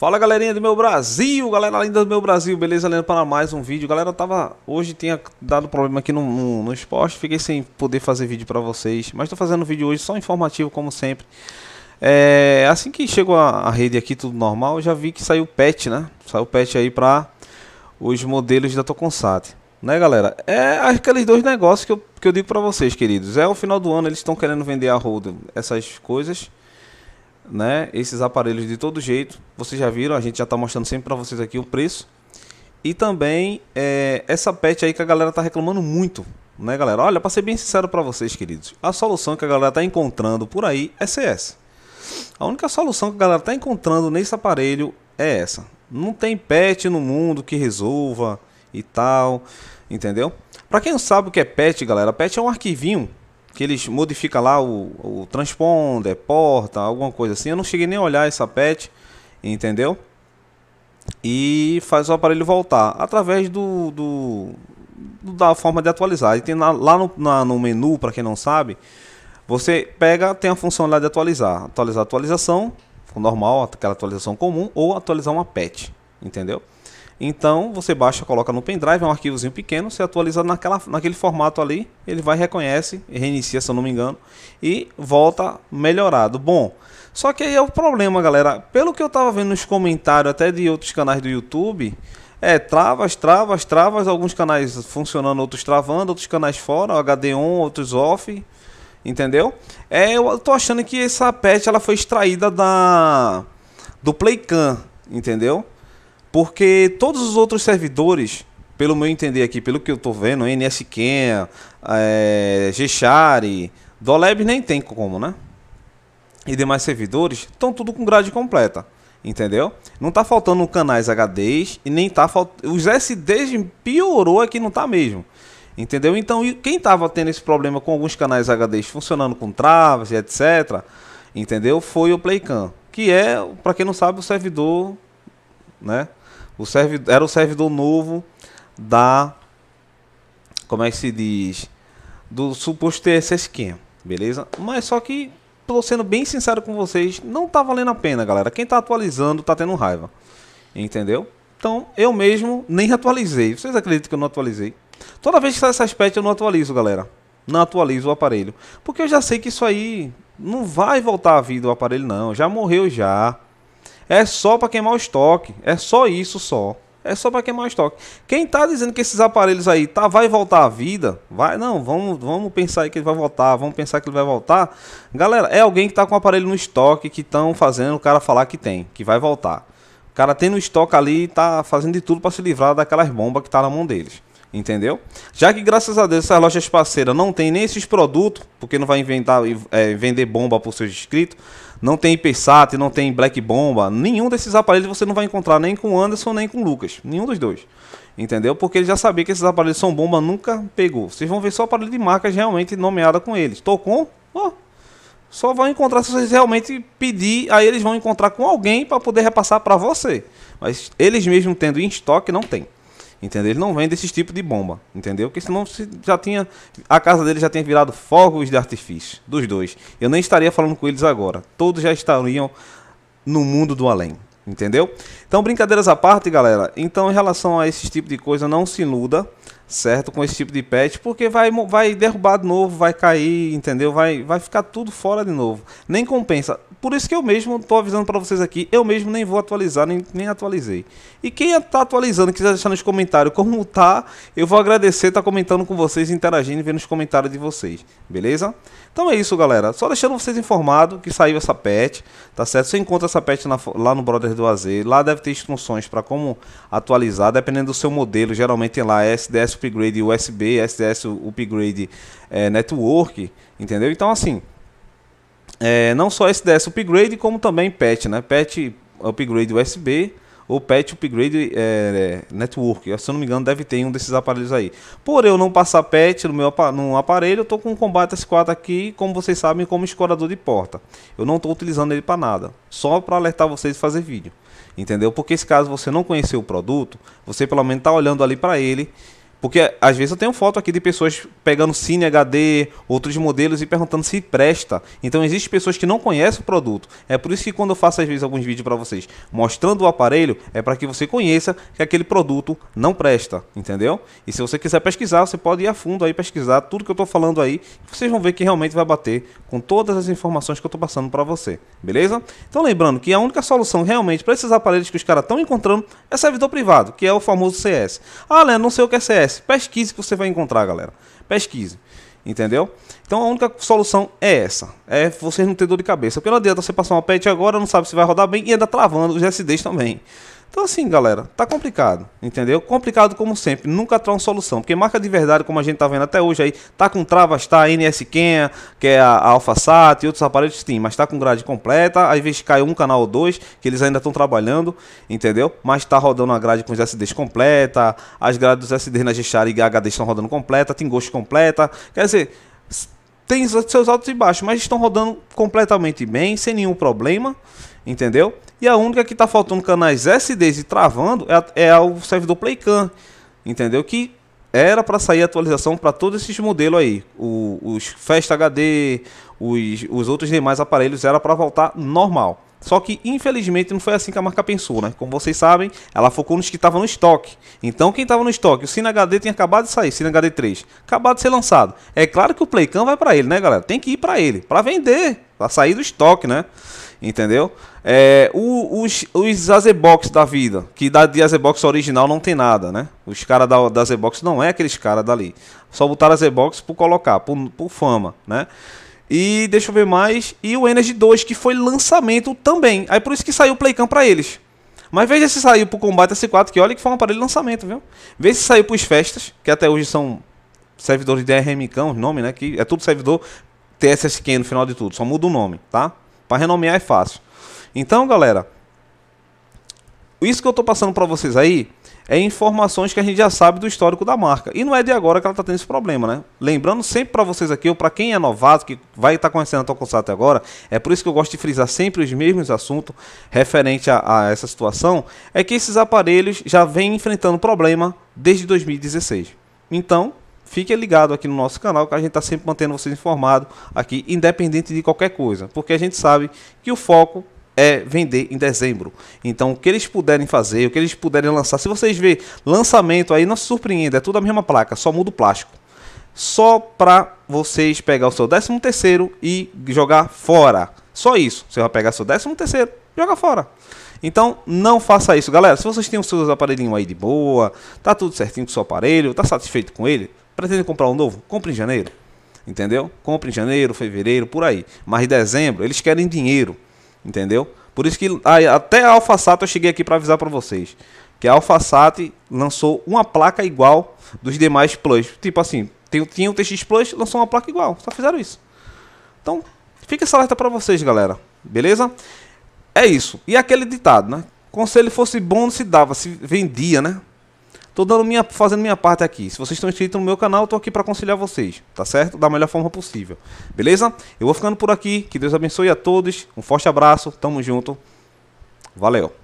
Fala galerinha do meu Brasil, galera linda do meu Brasil, beleza? Lendo para mais um vídeo. Galera, tava hoje tinha dado problema aqui no, no, no esporte, fiquei sem poder fazer vídeo para vocês, mas tô fazendo vídeo hoje só informativo como sempre. É, assim que chegou a, a rede aqui tudo normal, eu já vi que saiu o patch, né? Saiu o patch aí para os modelos da Toconsat. Né, galera? É aqueles dois negócios que eu, que eu digo para vocês, queridos. É o final do ano, eles estão querendo vender a roda essas coisas né? Esses aparelhos de todo jeito, vocês já viram, a gente já está mostrando sempre para vocês aqui o preço. E também é, essa pet aí que a galera tá reclamando muito, né, galera? Olha, para ser bem sincero para vocês, queridos, a solução que a galera tá encontrando por aí é essa A única solução que a galera tá encontrando nesse aparelho é essa. Não tem pet no mundo que resolva e tal, entendeu? Para quem não sabe o que é pet, galera, pet é um arquivinho que eles modificam lá o, o transponder, porta, alguma coisa assim. Eu não cheguei nem a olhar essa patch, entendeu? E faz o aparelho voltar através do, do da forma de atualizar. E tem na, lá no, na, no menu, para quem não sabe, você pega, tem a função lá de atualizar, atualizar a atualização normal, aquela atualização comum, ou atualizar uma patch, entendeu? Então você baixa, coloca no pendrive, é um arquivozinho pequeno, você atualiza naquela, naquele formato ali, ele vai, reconhece, reinicia, se eu não me engano, e volta melhorado. Bom, só que aí é o problema, galera. Pelo que eu estava vendo nos comentários até de outros canais do YouTube, é travas, travas, travas, alguns canais funcionando, outros travando, outros canais fora, HD on, outros off, entendeu? É, eu tô achando que essa patch ela foi extraída da do Playcan, entendeu? Porque todos os outros servidores, pelo meu entender aqui, pelo que eu estou vendo, NSQN, é, Gshare, Doleb nem tem como, né? E demais servidores, estão tudo com grade completa. Entendeu? Não tá faltando canais HDs e nem tá faltando. Os SDs piorou aqui, é não tá mesmo. Entendeu? Então, quem estava tendo esse problema com alguns canais HDs funcionando com travas e etc, entendeu? Foi o Playcan, que é, para quem não sabe, o servidor, né, o servidor, era o servidor novo da. Como é que se diz? Do suposto TSS esquema, beleza? Mas só que, tô sendo bem sincero com vocês, não tá valendo a pena, galera. Quem tá atualizando tá tendo raiva. Entendeu? Então, eu mesmo nem atualizei. Vocês acreditam que eu não atualizei? Toda vez que sai essa patch eu não atualizo, galera. Não atualizo o aparelho. Porque eu já sei que isso aí não vai voltar à vida o aparelho, não. Já morreu já. É só para queimar o estoque. É só isso só. É só para queimar o estoque. Quem tá dizendo que esses aparelhos aí tá vai voltar à vida? Vai, não, vamos, vamos pensar aí que ele vai voltar, vamos pensar que ele vai voltar. Galera, é alguém que tá com o aparelho no estoque que estão fazendo o cara falar que tem, que vai voltar. O cara tem no estoque ali, e tá fazendo de tudo para se livrar daquelas bombas que tá na mão deles entendeu? Já que graças a Deus essas lojas parceiras não tem nem esses produtos, porque não vai inventar e é, vender bomba para os seus inscritos, não tem IPSAT, não tem Black Bomba, nenhum desses aparelhos você não vai encontrar nem com o Anderson nem com o Lucas, nenhum dos dois. Entendeu? Porque ele já sabia que esses aparelhos são bomba, nunca pegou. Vocês vão ver só aparelho de marcas realmente nomeada com eles. Tocom, ó, só vão encontrar se vocês realmente pedir, aí eles vão encontrar com alguém para poder repassar para você. Mas eles mesmos tendo em estoque não tem. Entendeu? Ele não vende esse tipo de bomba, entendeu? Porque senão se já tinha. A casa dele já tinha virado fogos de artifício, dos dois. Eu nem estaria falando com eles agora. Todos já estariam no mundo do além, entendeu? Então, brincadeiras à parte, galera. Então, em relação a esse tipo de coisa, não se iluda certo? Com esse tipo de patch, porque vai, vai derrubar de novo, vai cair, entendeu? Vai, vai ficar tudo fora de novo. Nem compensa. Por isso que eu mesmo estou avisando para vocês aqui, eu mesmo nem vou atualizar, nem, nem atualizei. E quem está atualizando, quiser deixar nos comentários como tá, eu vou agradecer estar tá comentando com vocês, interagindo e vendo os comentários de vocês, beleza? Então é isso, galera. Só deixando vocês informados que saiu essa patch, tá certo? Você encontra essa patch na, lá no Brothers do AZ, lá deve ter instruções para como atualizar, dependendo do seu modelo, geralmente tem lá SDS é upgrade USB, SDS upgrade é, network, entendeu? Então assim, é, não só SDS upgrade como também patch, né? Patch upgrade USB ou patch upgrade é, network. Se eu não me engano, deve ter um desses aparelhos aí. Por eu não passar patch no meu no aparelho, eu tô com o Combat S4 aqui, como vocês sabem, como escorador de porta. Eu não estou utilizando ele para nada, só para alertar vocês de fazer vídeo. Entendeu? Porque se caso você não conhecer o produto, você pelo menos tá olhando ali para ele porque às vezes eu tenho foto aqui de pessoas pegando Cine HD, outros modelos e perguntando se presta. Então existem pessoas que não conhecem o produto. É por isso que quando eu faço às vezes alguns vídeos para vocês mostrando o aparelho, é para que você conheça que aquele produto não presta, entendeu? E se você quiser pesquisar, você pode ir a fundo aí pesquisar tudo que eu estou falando aí, vocês vão ver que realmente vai bater com todas as informações que eu estou passando para você, beleza? Então lembrando que a única solução realmente para esses aparelhos que os caras estão encontrando é servidor privado, que é o famoso CS. Ah, Leandro, não sei o que é CS acontece? Pesquise que você vai encontrar, galera. Pesquise. Entendeu? Então a única solução é essa. É vocês não ter dor de cabeça. Porque não adianta você passar uma patch agora, não sabe se vai rodar bem e ainda travando os SDs também. Então, assim, galera, tá complicado, entendeu? Complicado como sempre, nunca traz solução. Porque marca de verdade, como a gente tá vendo até hoje aí, tá com travas, tá a NS Ken, que é a, a AlphaSat e outros aparelhos sim, mas tá com grade completa. Às vezes cai um canal ou dois, que eles ainda estão trabalhando, entendeu? Mas tá rodando a grade com os SDs completa, as grades dos SDs na Gshare e HD estão rodando completa, tem gosto completa. Quer dizer, tem seus altos e baixos, mas estão rodando completamente bem, sem nenhum problema, entendeu? E a única que está faltando canais SDs e travando é, é o servidor Playcan, entendeu? Que era para sair atualização para todos esses modelos aí. O, os Festa HD, os, os outros demais aparelhos era para voltar normal. Só que infelizmente não foi assim que a marca pensou, né? Como vocês sabem, ela focou nos que estavam no estoque. Então quem estava no estoque, o Cine HD tinha acabado de sair, Cine HD 3, acabado de ser lançado. É claro que o Playcan vai para ele, né, galera? Tem que ir para ele, para vender, para sair do estoque, né? Entendeu? É, os, os Azebox da vida, que da de Azebox original não tem nada, né? Os caras da, da Azebox não é aqueles caras dali. Só botaram Azebox por colocar, por, por fama, né? E deixa eu ver mais. E o Energy 2, que foi lançamento também. Aí por isso que saiu o Playcam pra eles. Mas veja se saiu pro Combate S4, que olha que foi um aparelho de lançamento, viu? Veja se saiu pros Festas, que até hoje são servidores de cam, os nomes, né? Que é tudo servidor TSSQ no final de tudo, só muda o nome, tá? Pra renomear é fácil. Então, galera, isso que eu estou passando para vocês aí é informações que a gente já sabe do histórico da marca. E não é de agora que ela está tendo esse problema, né? Lembrando sempre para vocês aqui, ou para quem é novato, que vai estar tá conhecendo a até agora, é por isso que eu gosto de frisar sempre os mesmos assuntos referente a, a essa situação, é que esses aparelhos já vêm enfrentando problema desde 2016. Então, fique ligado aqui no nosso canal que a gente está sempre mantendo vocês informados aqui, independente de qualquer coisa, porque a gente sabe que o foco é vender em dezembro. Então, o que eles puderem fazer, o que eles puderem lançar. Se vocês verem lançamento aí, não se surpreenda, é tudo a mesma placa, só muda o plástico. Só para vocês pegar o seu 13 terceiro e jogar fora. Só isso. Você vai pegar seu 13 terceiro, joga fora. Então, não faça isso, galera. Se vocês têm os seus aparelhinhos aí de boa, tá tudo certinho com o seu aparelho, tá satisfeito com ele, pretende comprar um novo? Compre em janeiro. Entendeu? Compre em janeiro, fevereiro, por aí. Mas em dezembro, eles querem dinheiro. Entendeu? Por isso que até a Sato eu cheguei aqui para avisar para vocês. Que a Sato lançou uma placa igual dos demais Plus. Tipo assim, tem, tinha o TX Plus, lançou uma placa igual. Só fizeram isso. Então, fica essa alerta para vocês, galera. Beleza? É isso. E aquele ditado, né? Conselho fosse bom, se dava, se vendia, né? Tô dando minha, fazendo minha parte aqui. Se vocês estão inscritos no meu canal, eu tô aqui para aconselhar vocês, tá certo? Da melhor forma possível. Beleza? Eu vou ficando por aqui. Que Deus abençoe a todos. Um forte abraço. Tamo junto. Valeu.